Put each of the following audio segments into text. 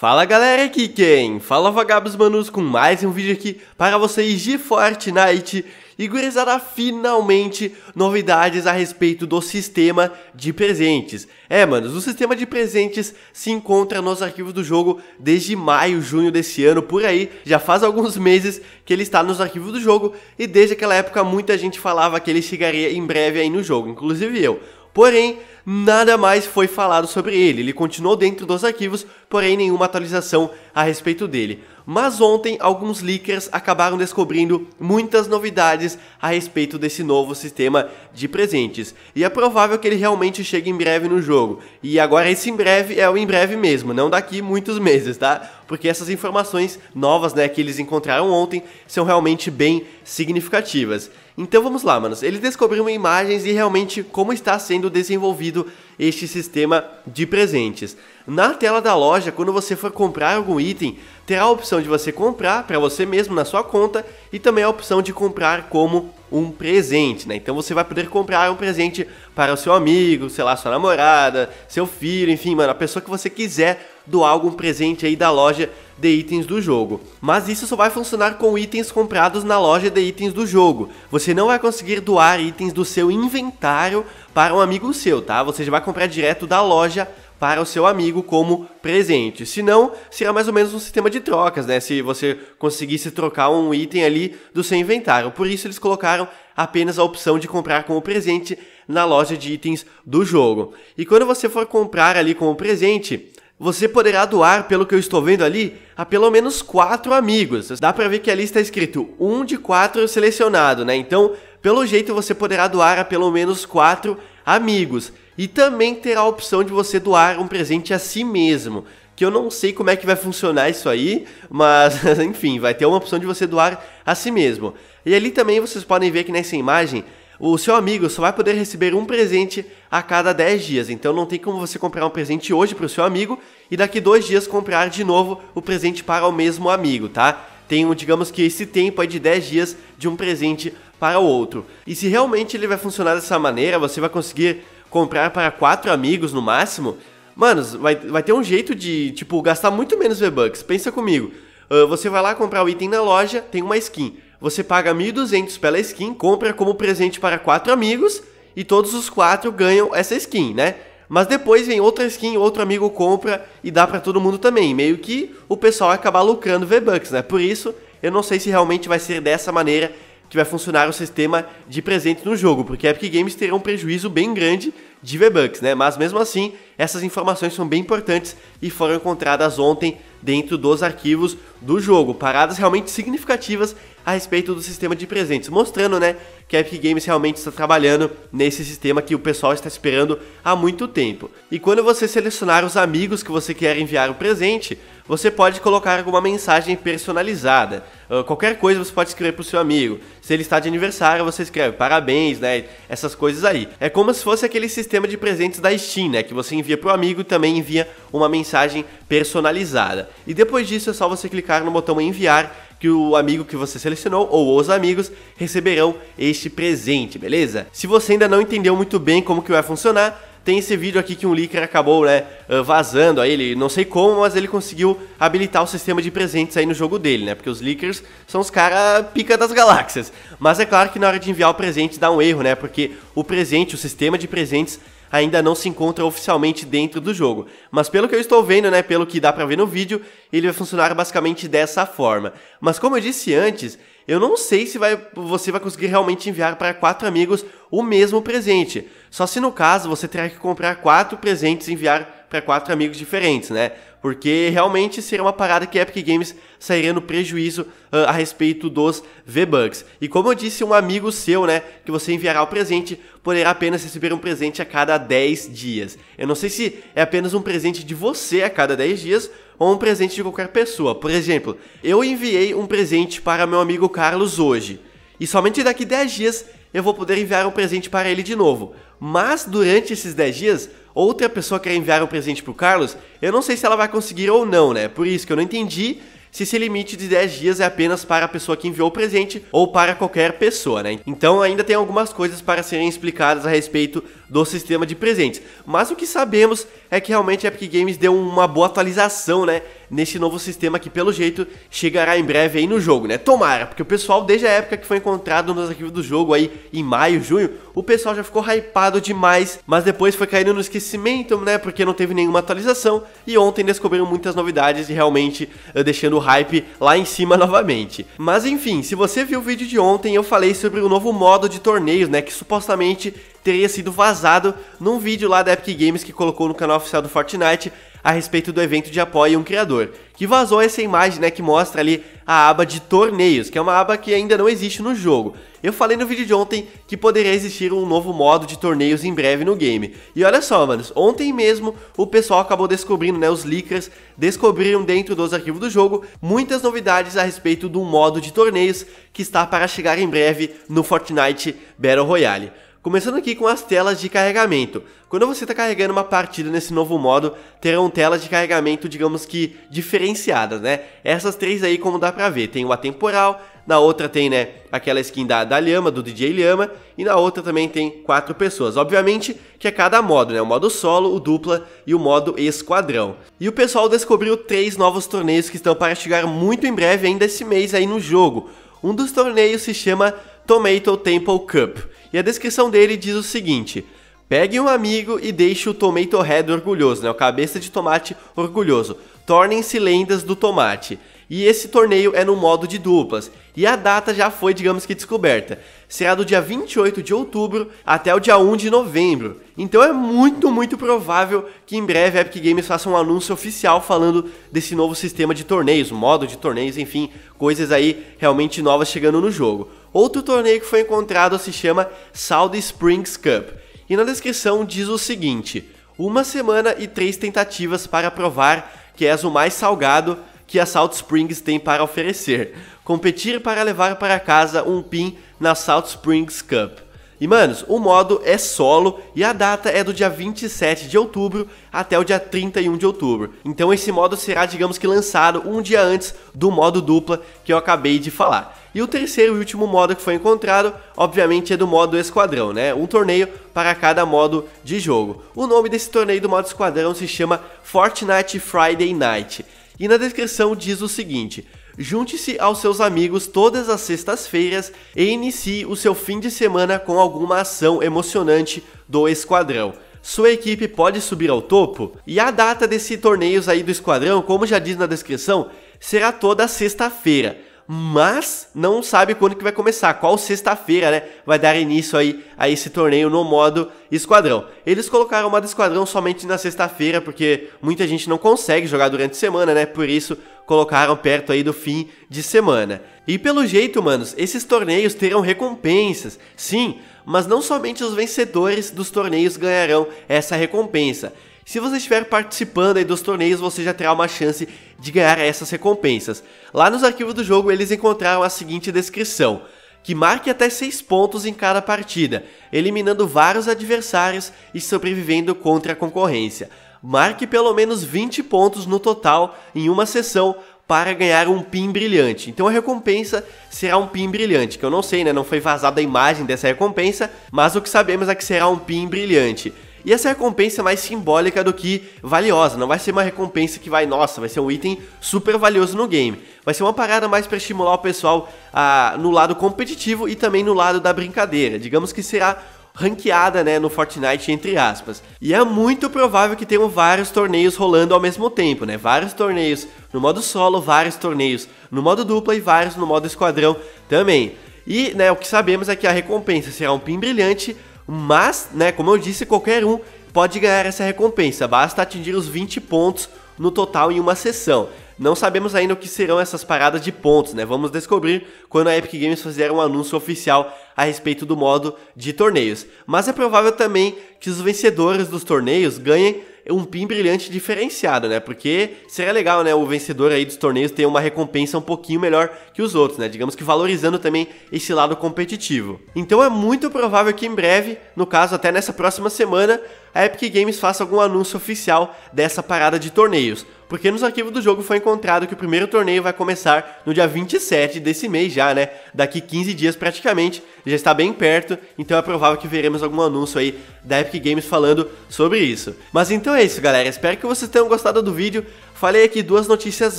Fala galera, aqui quem? Fala vagabos manus com mais um vídeo aqui para vocês de Fortnite e gurizada, finalmente novidades a respeito do sistema de presentes. É, manos, o sistema de presentes se encontra nos arquivos do jogo desde maio, junho desse ano, por aí. Já faz alguns meses que ele está nos arquivos do jogo e desde aquela época muita gente falava que ele chegaria em breve aí no jogo, inclusive eu. Porém, nada mais foi falado sobre ele. Ele continuou dentro dos arquivos, porém nenhuma atualização a respeito dele. Mas ontem, alguns leakers acabaram descobrindo muitas novidades a respeito desse novo sistema de presentes. E é provável que ele realmente chegue em breve no jogo. E agora esse em breve é o em breve mesmo, não daqui muitos meses, tá? porque essas informações novas, né, que eles encontraram ontem, são realmente bem significativas. Então vamos lá, manos. Eles descobriram imagens e realmente como está sendo desenvolvido este sistema de presentes. Na tela da loja, quando você for comprar algum item, terá a opção de você comprar para você mesmo na sua conta e também a opção de comprar como um presente, né? Então você vai poder comprar um presente para o seu amigo, sei lá, sua namorada, seu filho, enfim, mano, a pessoa que você quiser doar algum presente aí da loja de itens do jogo. Mas isso só vai funcionar com itens comprados na loja de itens do jogo. Você não vai conseguir doar itens do seu inventário para um amigo seu, tá? Você já vai comprar direto da loja para o seu amigo como presente. Se não, será mais ou menos um sistema de trocas, né? Se você conseguisse trocar um item ali do seu inventário. Por isso eles colocaram apenas a opção de comprar como presente na loja de itens do jogo. E quando você for comprar ali como presente, você poderá doar, pelo que eu estou vendo ali, a pelo menos quatro amigos. Dá pra ver que ali está escrito um de quatro selecionado, né? Então, pelo jeito, você poderá doar a pelo menos quatro amigos. E também terá a opção de você doar um presente a si mesmo que eu não sei como é que vai funcionar isso aí, mas enfim, vai ter uma opção de você doar a si mesmo. E ali também vocês podem ver que nessa imagem o seu amigo só vai poder receber um presente a cada 10 dias. Então não tem como você comprar um presente hoje para o seu amigo e daqui dois dias comprar de novo o presente para o mesmo amigo, tá? Tem, um, digamos que esse tempo é de 10 dias de um presente para o outro. E se realmente ele vai funcionar dessa maneira, você vai conseguir comprar para quatro amigos no máximo. Manos, vai, vai ter um jeito de, tipo, gastar muito menos V-Bucks. Pensa comigo. Uh, você vai lá comprar o item na loja, tem uma skin você paga 1.200 pela skin, compra como presente para quatro amigos e todos os quatro ganham essa skin, né? Mas depois vem outra skin, outro amigo compra e dá para todo mundo também. Meio que o pessoal acaba lucrando V-Bucks, né? Por isso, eu não sei se realmente vai ser dessa maneira que vai funcionar o sistema de presentes no jogo, porque a Epic Games terá um prejuízo bem grande de V-Bucks, né? Mas mesmo assim, essas informações são bem importantes e foram encontradas ontem dentro dos arquivos do jogo. Paradas realmente significativas a respeito do sistema de presentes, mostrando, né, que a Epic Games realmente está trabalhando nesse sistema que o pessoal está esperando há muito tempo. E quando você selecionar os amigos que você quer enviar o presente, você pode colocar alguma mensagem personalizada. Uh, qualquer coisa você pode escrever para o seu amigo. Se ele está de aniversário, você escreve parabéns, né? Essas coisas aí. É como se fosse aquele sistema sistema de presentes da Steam, né, que você envia para o amigo e também envia uma mensagem personalizada. E depois disso é só você clicar no botão enviar que o amigo que você selecionou ou os amigos receberão este presente, beleza? Se você ainda não entendeu muito bem como que vai funcionar, tem esse vídeo aqui que um leaker acabou né, eh, vazando a ele não sei como, mas ele conseguiu habilitar o sistema de presentes aí no jogo dele, né? Porque os leakers são os caras pica das galáxias. Mas é claro que na hora de enviar o presente dá um erro, né? Porque o presente, o sistema de presentes ainda não se encontra oficialmente dentro do jogo. Mas pelo que eu estou vendo, né, pelo que dá para ver no vídeo, ele vai funcionar basicamente dessa forma. Mas como eu disse antes, eu não sei se vai, você vai conseguir realmente enviar para quatro amigos o mesmo presente. Só se no caso você terá que comprar quatro presentes e enviar para quatro amigos diferentes, né? Porque realmente seria uma parada que a Epic Games sairia no prejuízo uh, a respeito dos V-Bucks. E como eu disse, um amigo seu, né, que você enviará o presente, poderá apenas receber um presente a cada 10 dias. Eu não sei se é apenas um presente de você a cada 10 dias ou um presente de qualquer pessoa. Por exemplo, eu enviei um presente para meu amigo Carlos hoje. E somente daqui 10 dias eu vou poder enviar um presente para ele de novo. Mas durante esses 10 dias, outra pessoa quer enviar um presente pro Carlos, eu não sei se ela vai conseguir ou não, né? Por isso que eu não entendi se esse limite de 10 dias é apenas para a pessoa que enviou o presente ou para qualquer pessoa, né? Então ainda tem algumas coisas para serem explicadas a respeito do sistema de presentes. Mas o que sabemos é que realmente a Epic Games deu uma boa atualização, né? Nesse novo sistema que, pelo jeito, chegará em breve aí no jogo, né? Tomara, porque o pessoal, desde a época que foi encontrado nos arquivos do jogo aí, em maio, junho, o pessoal já ficou hypado demais, mas depois foi caindo no esquecimento, né? Porque não teve nenhuma atualização, e ontem descobriram muitas novidades e realmente eh, deixando o hype lá em cima novamente. Mas enfim, se você viu o vídeo de ontem, eu falei sobre o novo modo de torneios, né? Que supostamente teria sido vazado num vídeo lá da Epic Games que colocou no canal oficial do Fortnite a respeito do evento de apoio um criador, que vazou essa imagem, né, que mostra ali a aba de torneios, que é uma aba que ainda não existe no jogo. Eu falei no vídeo de ontem que poderia existir um novo modo de torneios em breve no game. E olha só, manos, ontem mesmo o pessoal acabou descobrindo, né, os leakers descobriram dentro dos arquivos do jogo muitas novidades a respeito do modo de torneios que está para chegar em breve no Fortnite Battle Royale. Começando aqui com as telas de carregamento. Quando você está carregando uma partida nesse novo modo, terão telas de carregamento, digamos que diferenciadas, né? Essas três aí, como dá pra ver, tem o atemporal, na outra tem, né, aquela skin da, da Lhama, do DJ Lhama, e na outra também tem quatro pessoas. Obviamente que é cada modo, né, o modo solo, o dupla e o modo esquadrão. E o pessoal descobriu três novos torneios que estão para chegar muito em breve ainda esse mês aí no jogo. Um dos torneios se chama Tomato Temple Cup, e a descrição dele diz o seguinte: Pegue um amigo e deixe o Tomato Head orgulhoso, né, o cabeça de tomate orgulhoso. Tornem-se lendas do tomate. E esse torneio é no modo de duplas, e a data já foi, digamos que, descoberta. Será do dia 28 de outubro até o dia 1 de novembro. Então é muito, muito provável que em breve a Epic Games faça um anúncio oficial falando desse novo sistema de torneios, modo de torneios, enfim, coisas aí realmente novas chegando no jogo. Outro torneio que foi encontrado se chama Salt Springs Cup, e na descrição diz o seguinte: uma semana e três tentativas para provar que és o mais salgado que a Salt Springs tem para oferecer. Competir para levar para casa um pin na Salt Springs Cup. E, manos, o modo é solo e a data é do dia 27 de outubro até o dia 31 de outubro. Então esse modo será, digamos que, lançado um dia antes do modo dupla que eu acabei de falar. E o terceiro e último modo que foi encontrado, obviamente, é do modo Esquadrão, né? Um torneio para cada modo de jogo. O nome desse torneio do modo Esquadrão se chama Fortnite Friday Night. E na descrição diz o seguinte: Junte-se aos seus amigos todas as sextas-feiras e inicie o seu fim de semana com alguma ação emocionante do esquadrão sua equipe pode subir ao topo. E a data desse torneios aí do esquadrão, como já diz na descrição, será toda sexta-feira mas não sabe quando que vai começar, qual sexta-feira, né, vai dar início aí a esse torneio no modo esquadrão. Eles colocaram o modo esquadrão somente na sexta-feira, porque muita gente não consegue jogar durante a semana, né, por isso colocaram perto aí do fim de semana. E pelo jeito, manos, esses torneios terão recompensas, sim, mas não somente os vencedores dos torneios ganharão essa recompensa. Se você estiver participando dos torneios, você já terá uma chance de ganhar essas recompensas. Lá nos arquivos do jogo, eles encontraram a seguinte descrição que marque até 6 pontos em cada partida, eliminando vários adversários e sobrevivendo contra a concorrência. Marque pelo menos 20 pontos no total em uma sessão para ganhar um pin brilhante. Então a recompensa será um pin brilhante, que eu não sei, né, não foi vazada a imagem dessa recompensa, mas o que sabemos é que será um pin brilhante. E essa recompensa é mais simbólica do que valiosa, não vai ser uma recompensa que vai, nossa, vai ser um item super valioso no game. Vai ser uma parada mais para estimular o pessoal ah, no lado competitivo e também no lado da brincadeira. Digamos que será ranqueada, né, no Fortnite, entre aspas. E é muito provável que tenham vários torneios rolando ao mesmo tempo, né? Vários torneios no modo solo, vários torneios no modo dupla e vários no modo esquadrão também. E, né, o que sabemos é que a recompensa será um pin brilhante mas, né, como eu disse, qualquer um pode ganhar essa recompensa, basta atingir os 20 pontos no total em uma sessão. Não sabemos ainda o que serão essas paradas de pontos, né? Vamos descobrir quando a Epic Games fizer um anúncio oficial a respeito do modo de torneios. Mas é provável também que os vencedores dos torneios ganhem é um pin brilhante diferenciado, né? Porque seria legal, né, o vencedor aí dos torneios ter uma recompensa um pouquinho melhor que os outros, né? Digamos que valorizando também esse lado competitivo. Então é muito provável que em breve, no caso até nessa próxima semana, a Epic Games faça algum anúncio oficial dessa parada de torneios, porque nos arquivos do jogo foi encontrado que o primeiro torneio vai começar no dia 27 desse mês já, né? Daqui 15 dias praticamente, já está bem perto, então é provável que veremos algum anúncio aí da Epic Games falando sobre isso. Mas então é isso, galera. Espero que vocês tenham gostado do vídeo. Falei aqui duas notícias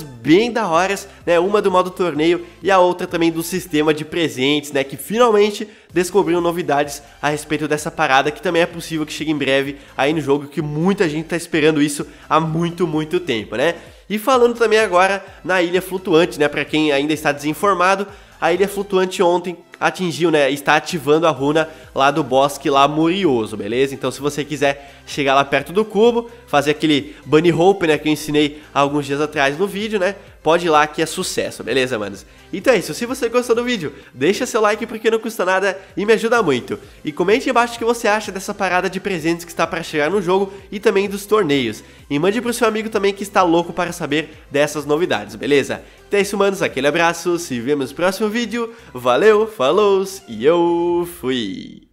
bem da horas, né? Uma do modo torneio e a outra também do sistema de presentes, né? Que finalmente descobriram novidades a respeito dessa parada que também é possível que chegue em breve aí no jogo, que muita gente tá esperando isso há muito, muito tempo, né? E falando também agora na Ilha Flutuante, né? Para quem ainda está desinformado, a ilha é flutuante ontem atingiu, né? Está ativando a runa lá do bosque lá murioso, beleza? Então se você quiser chegar lá perto do cubo, fazer aquele bunny hope, né? Que eu ensinei alguns dias atrás no vídeo, né? pode ir lá que é sucesso, beleza, manos? Então é isso, se você gostou do vídeo, deixa seu like porque não custa nada e me ajuda muito. E comente embaixo o que você acha dessa parada de presentes que está para chegar no jogo e também dos torneios. E mande pro seu amigo também que está louco para saber dessas novidades, beleza? Então é isso, manos, aquele abraço, se vemos no próximo vídeo, valeu, falou e eu fui!